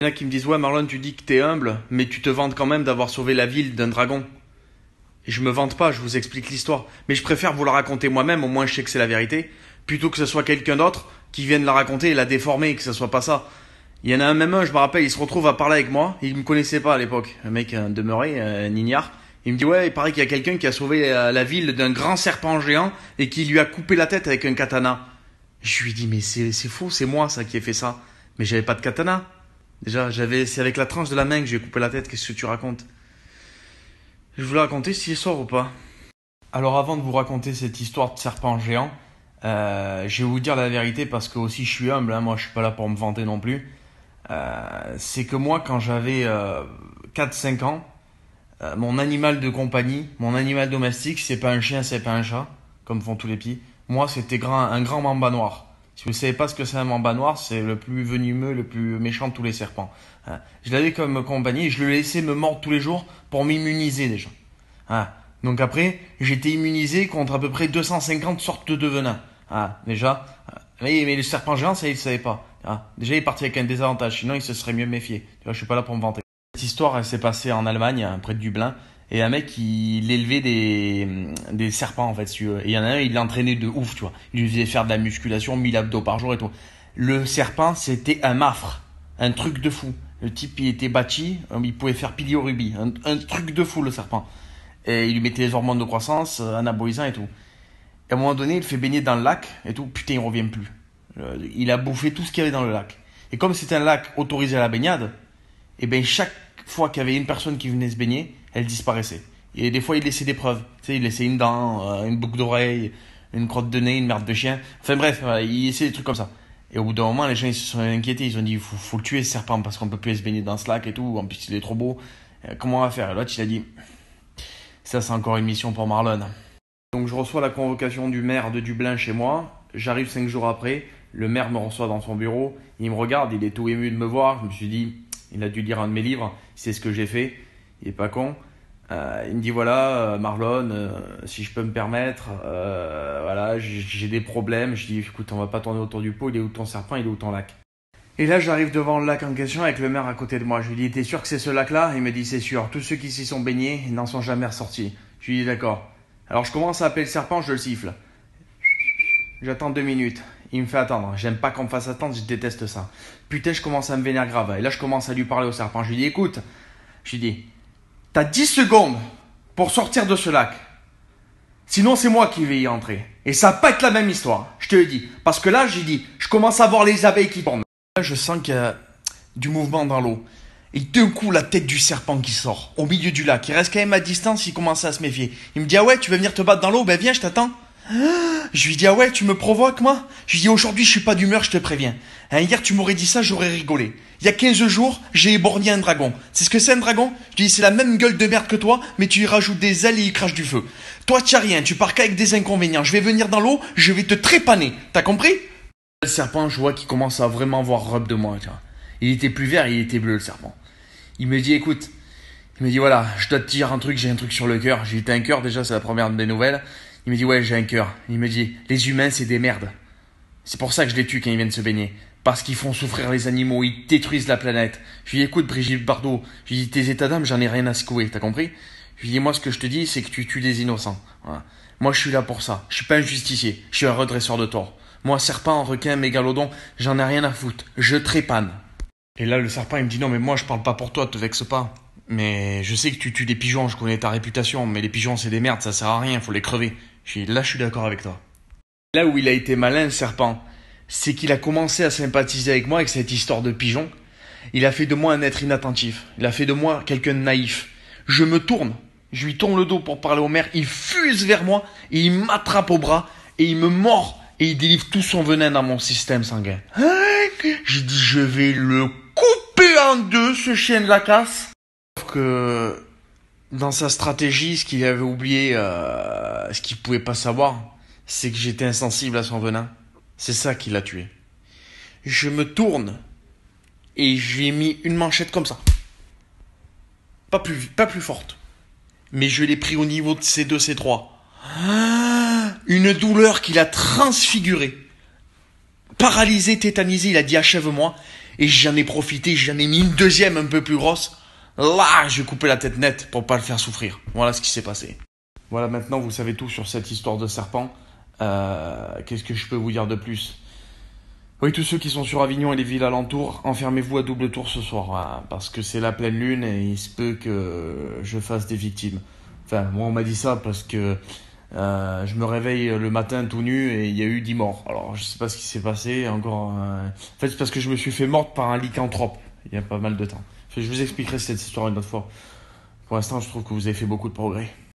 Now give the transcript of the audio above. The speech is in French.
Il Y en a qui me disent ouais Marlon tu dis que t'es humble mais tu te vantes quand même d'avoir sauvé la ville d'un dragon. Et je me vante pas, je vous explique l'histoire. Mais je préfère vous la raconter moi-même, au moins je sais que c'est la vérité, plutôt que ce soit quelqu'un d'autre qui vienne la raconter et la déformer, que ce soit pas ça. Il y en a un même je me rappelle, il se retrouve à parler avec moi, il me connaissait pas à l'époque, un mec hein, demeuré, un euh, ignare. Il me dit ouais, il paraît qu'il y a quelqu'un qui a sauvé euh, la ville d'un grand serpent géant et qui lui a coupé la tête avec un katana. Je lui dis mais c'est faux, c'est moi ça qui ai fait ça. Mais j'avais pas de katana, Déjà, j'avais, c'est avec la tranche de la main que j'ai coupé la tête. Qu'est-ce que tu racontes Je voulais raconter cette histoire ou pas. Alors, avant de vous raconter cette histoire de serpent géant, euh, je vais vous dire la vérité parce que aussi je suis humble. Hein. moi, je suis pas là pour me vanter non plus. Euh, c'est que moi, quand j'avais euh, 4-5 ans, euh, mon animal de compagnie, mon animal domestique, c'est pas un chien, c'est pas un chat, comme font tous les pieds. Moi, c'était un grand mamba noir. Si vous savez pas ce que c'est un mamba noir, c'est le plus venimeux, le plus méchant de tous les serpents. Hein. Je l'avais comme compagnie et je le laissais me mordre tous les jours pour m'immuniser déjà. Hein. Donc après, j'étais immunisé contre à peu près 250 sortes de venins. Hein, déjà, mais, les le serpent géant, ça, il ne savait pas. Déjà, il partait avec un désavantage, sinon il se serait mieux méfié. Tu vois, je suis pas là pour me vanter. Cette histoire, s'est passée en Allemagne, près de Dublin et un mec il élevait des, des serpents en fait. et il y en a un, il l'entraînait de ouf, tu vois. Il lui faisait faire de la musculation, 1000 abdos par jour et tout. Le serpent, c'était un mafre, un truc de fou. Le type, il était bâti, euh, il pouvait faire pilier au rubis, un, truc de fou le serpent. Et il lui mettait les hormones de croissance, euh, anabolisant et tout. à un moment donné, il fait baigner dans le lac et tout. Putain, il revient plus. Euh, il a bouffé tout ce qu'il y avait dans le lac. Et comme c'est un lac autorisé à la baignade, et eh ben chaque fois qu'il y avait une personne qui venait se baigner, elle disparaissait. Et des fois, il laissait des preuves. Tu sais, il laissait une dent, euh, une boucle d'oreille, une crotte de nez, une merde de chien. Enfin bref, euh, il essayait des trucs comme ça. Et au bout d'un moment, les gens se sont inquiétés. Ils ont dit faut, faut le tuer ce serpent parce qu'on peut plus se baigner dans ce lac et tout. En plus, il est trop beau. Euh, comment on va faire L'autre, il a dit ça, c'est encore une mission pour Marlon. Donc, je reçois la convocation du maire de Dublin chez moi. J'arrive cinq jours après. Le maire me reçoit dans son bureau. Il me regarde. Il est tout ému de me voir. Je me suis dit il a dû lire un de mes livres, c'est ce que j'ai fait, il est pas con. Euh, il me dit voilà, euh, Marlon, euh, si je peux me permettre, voilà, j'ai des problèmes. Je dis écoute, on va pas tourner autour du pot, il est où ton serpent, il est où ton lac Et là, j'arrive devant le lac en question avec le maire à côté de moi. Je lui dis t'es sûr que c'est ce lac-là Il me dit c'est sûr. Tous ceux qui s'y sont baignés n'en sont jamais ressortis. Je lui dis d'accord. Alors je commence à appeler le serpent, je le siffle. J'attends deux minutes il me fait attendre. J'aime pas qu'on me fasse attendre, je déteste ça. Putain, je commence à me vénère grave. Et là, je commence à lui parler au serpent. Je lui dis, écoute, je lui dis, t'as 10 secondes pour sortir de ce lac. Sinon, c'est moi qui vais y entrer. Et ça va pas être la même histoire, je te le dis. Parce que là, j'ai dit, je commence à voir les abeilles qui bondent. Là, je sens qu'il y a du mouvement dans l'eau. Et d'un coup, la tête du serpent qui sort, au milieu du lac. Il reste quand même à distance, il commence à se méfier. Il me dit, ah ouais, tu veux venir te battre dans l'eau Ben viens, je t'attends. Je lui dis, ah ouais, tu me provoques, moi Je lui dis, aujourd'hui, je suis pas d'humeur, je te préviens. Hein, hier, tu m'aurais dit ça, j'aurais rigolé. Il y a 15 jours, j'ai éborgné un dragon. C'est ce que c'est un dragon Je lui dis, c'est la même gueule de merde que toi, mais tu y rajoutes des ailes et il crache du feu. Toi, tu as rien, tu pars avec des inconvénients. Je vais venir dans l'eau, je vais te trépaner. T'as compris Le serpent, je vois qu'il commence à vraiment voir robe de moi, Il était plus vert, il était bleu, le serpent. Il me dit, écoute, il me dit, voilà, je dois te dire un truc, j'ai un truc sur le cœur. J'ai eu un cœur, déjà, c'est la première mes nouvelles. Il me dit ouais j'ai un cœur. Il me dit les humains c'est des merdes. C'est pour ça que je les tue quand ils viennent se baigner. Parce qu'ils font souffrir les animaux, ils détruisent la planète. Je lui dis écoute Brigitte Bardot, je lui dis tes états d'âme j'en ai rien à secouer, t'as compris Je lui dis moi ce que je te dis c'est que tu tues des innocents. Moi je suis là pour ça, je suis pas un justicier, je suis un redresseur de tort. Moi serpent, requin, mégalodon, j'en ai rien à foutre, je trépane. Et là le serpent il me dit non mais moi je parle pas pour toi, te vexe pas. Mais je sais que tu tues des pigeons, je connais ta réputation, mais les pigeons c'est des merdes, ça sert à rien, faut les crever. J'ai là je suis d'accord avec toi. Là où il a été malin serpent, c'est qu'il a commencé à sympathiser avec moi avec cette histoire de pigeon. Il a fait de moi un être inattentif, il a fait de moi quelqu'un de naïf. Je me tourne, je lui tourne le dos pour parler au maire, il fuse vers moi et il m'attrape au bras et il me mord et il délivre tout son venin dans mon système sanguin. Hein, J'ai dit je vais le couper en deux ce chien de la casse que dans sa stratégie, ce qu'il avait oublié, euh, ce qu'il pouvait pas savoir, c'est que j'étais insensible à son venin. C'est ça qui l'a tué. Je me tourne et j'ai mis une manchette comme ça. Pas plus, pas plus forte. Mais je l'ai pris au niveau de C2, C3. Ah, une douleur qui l'a transfiguré. Paralysé, tétanisé, il a dit achève-moi. Et j'en ai profité, j'en ai mis une deuxième un peu plus grosse là, j'ai coupé la tête nette pour pas le faire souffrir. Voilà ce qui s'est passé. Voilà, maintenant vous savez tout sur cette histoire de serpent. Euh, Qu'est-ce que je peux vous dire de plus Oui, tous ceux qui sont sur Avignon et les villes alentours, enfermez-vous à double tour ce soir, hein, parce que c'est la pleine lune et il se peut que je fasse des victimes. Enfin, moi on m'a dit ça parce que euh, je me réveille le matin tout nu et il y a eu dix morts. Alors je sais pas ce qui s'est passé encore. Euh, en fait, c'est parce que je me suis fait morte par un lycanthrope il y a pas mal de temps. Je vous expliquerai cette histoire une autre fois. Pour l'instant, je trouve que vous avez fait beaucoup de progrès.